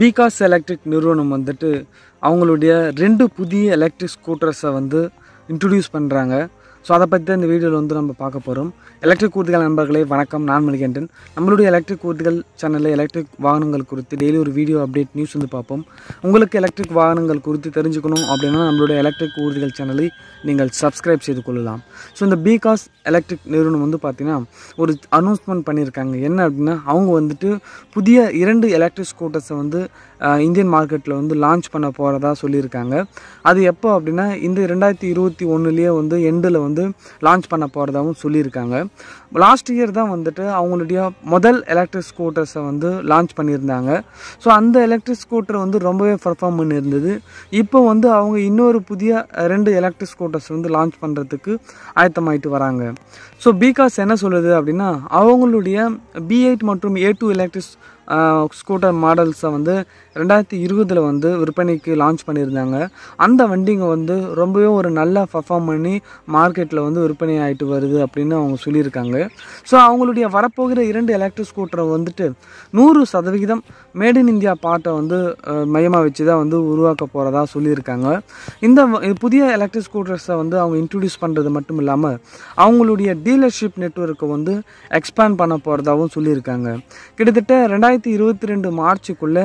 because electric நிறுவனம் வந்துட்டு அவங்களுடைய ரெண்டு புதிய எலக்ட்ரிக் ஸ்கூட்டர்ஸை வந்து இன்ட்ரடியூஸ் பண்ணுறாங்க ஸோ அதை பற்றி தான் இந்த வீடியோவில் வந்து நம்ம பார்க்க போகிறோம் எலக்ட்ரிக் கூத்துகள் நண்பர்களே வணக்கம் நான் மணிகண்டன் நம்மளுடைய எலக்ட்ரிக் கூத்துகள் சேனலில் எலக்ட்ரிக் வாகனங்கள் குறித்து டெய்லி ஒரு வீடியோ அப்டேட் நியூஸ் வந்து பார்ப்போம் உங்களுக்கு எலக்ட்ரிக் வாகனங்கள் குறித்து தெரிஞ்சுக்கணும் அப்படின்னா நம்மளுடைய எலக்ட்ரிக் ஊர்திகள் சேனலை நீங்கள் சப்ஸ்கிரைப் செய்து கொள்ளலாம் ஸோ இந்த பிகாஸ் எலக்ட்ரிக் நிறுவனம் வந்து பார்த்திங்கன்னா ஒரு அனௌன்ஸ்மெண்ட் பண்ணியிருக்காங்க என்ன அப்படின்னா அவங்க வந்துட்டு புதிய இரண்டு எலக்ட்ரிக் ஸ்கூட்டர்ஸை வந்து இந்தியன் மார்க்கெட்டில் வந்து லான்ச் பண்ண போகிறதா சொல்லியிருக்காங்க அது எப்போ அப்படின்னா இந்த ரெண்டாயிரத்தி இருபத்தி ஒன்றுலேயே வந்து எண்டில் வந்து வந்து லான்ச் பண்ண போகிறதாகவும் சொல்லியிருக்காங்க லாஸ்ட் இயர் தான் வந்துட்டு அவங்களுடைய முதல் எலக்ட்ரிக் ஸ்கூட்டர்ஸை வந்து லான்ச் பண்ணியிருந்தாங்க ஸோ அந்த எலக்ட்ரிக் ஸ்கூட்டர் வந்து ரொம்பவே பர்ஃபார்ம் பண்ணியிருந்தது இப்போ வந்து அவங்க இன்னொரு புதிய ரெண்டு எலக்ட்ரிக் ஸ்கூட்டர்ஸ் வந்து லான்ச் பண்ணுறதுக்கு ஆயத்தமாயிட்டு வராங்க ஸோ பிகாஸ் என்ன சொல்லுது அப்படின்னா அவங்களுடைய பி எயிட் மற்றும் ஏ டூ எலக்ட்ரிக் ஸ்கூட்டர் மாடல்ஸை வந்து ரெண்டாயிரத்தி இருபதில் வந்து விற்பனைக்கு லான்ச் பண்ணியிருந்தாங்க அந்த வண்டிங்க வந்து ரொம்பவே ஒரு நல்லா பர்ஃபார்ம் பண்ணி மார்க்கெட்டில் வந்து விற்பனை ஆகிட்டு வருது அப்படின்னு அவங்க சொல்லியிருக்காங்க ஸோ அவங்களுடைய வரப்போகிற இரண்டு எலக்ட்ரிக் ஸ்கூட்டரை வந்துட்டு நூறு சதவிகிதம் மேட் இன் இந்தியா பாட்டை வந்து மையமாக வச்சு தான் வந்து உருவாக்க போகிறதா சொல்லியிருக்காங்க இந்த புதிய எலக்ட்ரிக் ஸ்கூட்டர்ஸை வந்து அவங்க இன்ட்ரடியூஸ் பண்ணுறது மட்டும் இல்லாமல் அவங்களுடைய டீலர்ஷிப் நெட்ஒர்க்கை வந்து எக்ஸ்பேண்ட் பண்ண போகிறதாகவும் சொல்லியிருக்காங்க கிட்டத்தட்ட ரெண்டாயிரத்தி ரெண்டாயிரத்தி இருபத்தி ரெண்டு மார்ச்சுக்குள்ளே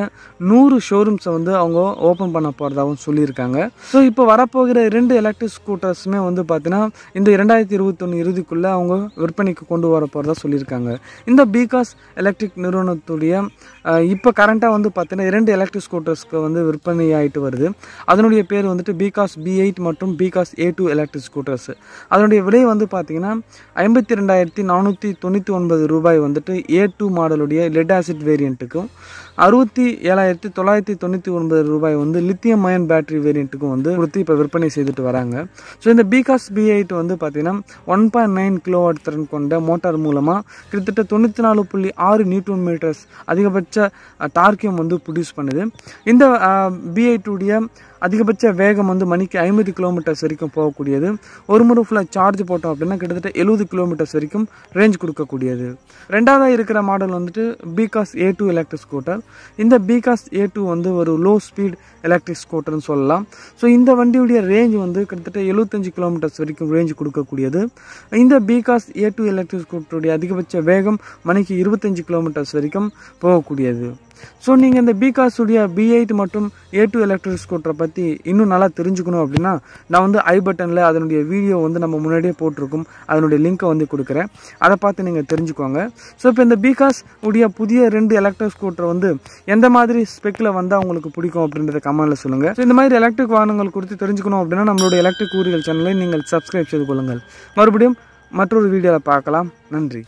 நூறு ஷோரூம்ஸை வந்து அவங்க ஓப்பன் பண்ண போகிறதாகவும் சொல்லியிருக்காங்க ஸோ இப்போ வரப்போகிற ரெண்டு எலக்ட்ரிக் ஸ்கூட்டர்ஸுமே வந்து பார்த்தீங்கன்னா இந்த இரண்டாயிரத்தி இருபத்தொன்று இறுதிக்குள்ளே அவங்க விற்பனைக்கு கொண்டு வர போகிறதா சொல்லியிருக்காங்க இந்த பிகாஸ் எலக்ட்ரிக் நிறுவனத்துடைய இப்போ கரண்ட்டாக வந்து பார்த்தீங்கன்னா இரண்டு எலக்ட்ரிக் ஸ்கூட்டர்ஸ்க்கு வந்து விற்பனை ஆகிட்டு வருது அதனுடைய பேர் வந்துட்டு பிகாஸ் பி எயிட் மற்றும் BGauss A two electric scooters அதனுடைய விலை வந்து பார்த்தீங்கன்னா ஐம்பத்தி ரெண்டாயிரத்தி நானூற்றி தொண்ணூற்றி ஒன்பது ரூபாய் வந்துட்டு ஏ டூ மாடலுடைய லெட் ஆசிட் வே வேரியண்ட்டுக்கும் அறுபத்தி ஏழாயிரத்தி தொள்ளாயிரத்தி தொண்ணூற்றி ஒன்பது ரூபாய் வந்து லித்தியம் மயன் பேட்டரி வேரியண்ட்டுக்கும் வந்து கொடுத்து இப்போ விற்பனை செய்துட்டு வராங்க ஸோ இந்த பிகாஸ் பி எயிட் வந்து பார்த்தீங்கன்னா ஒன் பாயிண்ட் நைன் கிலோவாட் திறன் கொண்ட மோட்டார் மூலமாக கிட்டத்தட்ட தொண்ணூற்றி நாலு புள்ளி ஆறு நியூட்ரன் மீட்டர்ஸ் அதிகபட்ச டார்க்கியம் வந்து ப்ரொடியூஸ் பண்ணுது இந்த பி எயிட்டுடைய அதிகபட்ச வேகம் வந்து மணிக்கு ஐம்பது கிலோமீட்டர்ஸ் வரைக்கும் போகக்கூடியது ஒரு முறை ஃபுல்லாக சார்ஜ் போட்டோம் அப்படின்னா கிட்டத்தட்ட எழுபது கிலோமீட்டர்ஸ் வரைக்கும் ரேஞ்ச் கொடுக்கக்கூடியது ரெண்டாவதாக இருக்கிற மாடல் வந்துட்டு BGauss A two electric scooter இந்த பிகாஸ் ஏ டூ வந்து ஒரு லோ ஸ்பீட் எலக்ட்ரிக் ஸ்கூட்டர்னு சொல்லலாம் ஸோ இந்த வண்டியுடைய ரேஞ்ச் வந்து கிட்டத்தட்ட எழுபத்தஞ்சு கிலோமீட்டர்ஸ் வரைக்கும் ரேஞ்ச் கொடுக்கக்கூடியது இந்த பிகாஸ் ஏ டூ எலக்ட்ரிக் ஸ்கூட்டருடைய அதிகபட்ச வேகம் மணிக்கு இருபத்தஞ்சு கிலோமீட்டர்ஸ் வரைக்கும் போகக்கூடியது ஸோ நீங்கள் இந்த பிகாஸ் உடைய பி எயிட் மற்றும் ஏ டூ எலக்ட்ரிக் ஸ்கூட்டரை பற்றி இன்னும் நல்லா தெரிஞ்சுக்கணும் அப்படின்னா நான் வந்து ஐ பட்டனில் அதனுடைய வீடியோ வந்து நம்ம முன்னாடியே போட்டிருக்கோம் அதனுடைய லிங்க்கை வந்து கொடுக்குறேன் அதை பார்த்து நீங்கள் தெரிஞ்சுக்கோங்க ஸோ இப்போ இந்த பிகாஸ் உடைய புதிய ரெண்டு எலக்ட்ரிக் ஸ்கூட்டரை வந்து எந்த மாதிரி ஸ்பெக்கில் வந்தால் உங்களுக்கு பிடிக்கும் அப்படின்றத கமெண்ட்டில் சொல்லுங்கள் ஸோ இந்த மாதிரி எலக்ட்ரிக் வாகனங்கள் குறித்து தெரிஞ்சுக்கணும் அப்படின்னா நம்மளுடைய எலக்ட்ரிக் கூறிகள் சேனலை நீங்கள் சப்ஸ்கிரைப் செய்து கொள்ளுங்கள் மறுபடியும் மற்றொரு வீடியோவில் பார்க்கலாம் நன்றி